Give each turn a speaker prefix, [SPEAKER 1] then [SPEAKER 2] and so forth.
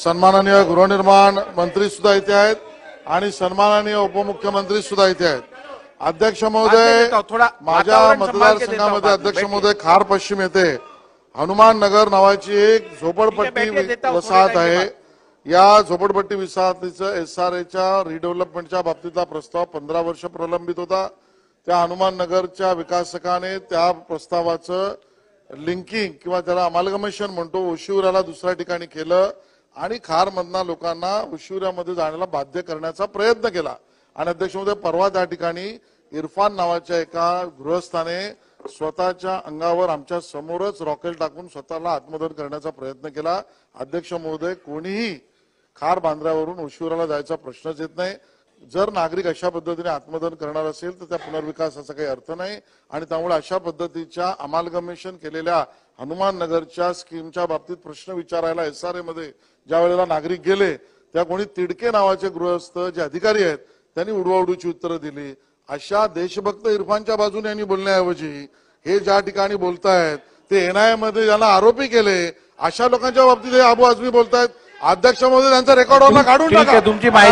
[SPEAKER 1] सन्माननीय गृहनिर्माण मंत्री सुद्धा इथे आहेत आणि सन्माननीय उपमुख्यमंत्री सुद्धा इथे आहेत अध्यक्ष महोदय माझ्या मतदारसंघामध्ये अध्यक्ष महोदय खार पश्चिम येथे हनुमान नगर नावाची एक झोपडपट्टी वसाहत आहे या झोपडपट्टी वसाहतीचं एस आर एच्या रिडेव्हलपमेंटच्या बाबतीतला प्रस्ताव पंधरा वर्ष प्रलंबित होता त्या हनुमान नगरच्या विकासकाने त्या प्रस्तावाचं लिंकिंग किंवा त्याला अमालगमेशन म्हणतो ओशिवराला दुसऱ्या ठिकाणी केलं आणि खारमधना लोकांना उशिरामध्ये जाण्याला बाध्य करण्याचा प्रयत्न केला आणि अध्यक्ष महोदय परवा त्या ठिकाणी इरफान नावाच्या एका गृहस्थाने स्वतःच्या अंगावर आमच्या समोरच रॉकेल टाकून स्वतःला आत्मदहन करण्याचा प्रयत्न केला अध्यक्ष महोदय कोणीही खार बांद्र्यावरून उशिवराला जायचा प्रश्नच येत नाही जर नागरिक अशा पद्धतीने आत्मदान करणार असेल तर त्या पुनर्विकासाचा काही अर्थ नाही आणि त्यामुळे अशा पद्धतीच्या अमालगमेशन केलेल्या हनुमान नगरच्या स्कीमच्या बाबतीत प्रश्न विचारायला एस आर मध्ये ज्या वेळेला नागरिक गेले त्या कोणी तिडके नावाचे गृहस्थ जे अधिकारी आहेत त्यांनी उडवाउडूची उत्तरं दिली अशा देशभक्त इरफानच्या बाजूने यांनी बोलण्याऐवजी हे ज्या ठिकाणी बोलतायत ते एनआयए मध्ये ज्यांना आरोपी केले अशा लोकांच्या बाबतीत हे आबू आजमी बोलतायत अध्यक्षामध्ये त्यांचा रेकॉर्ड काढून टाका तुमची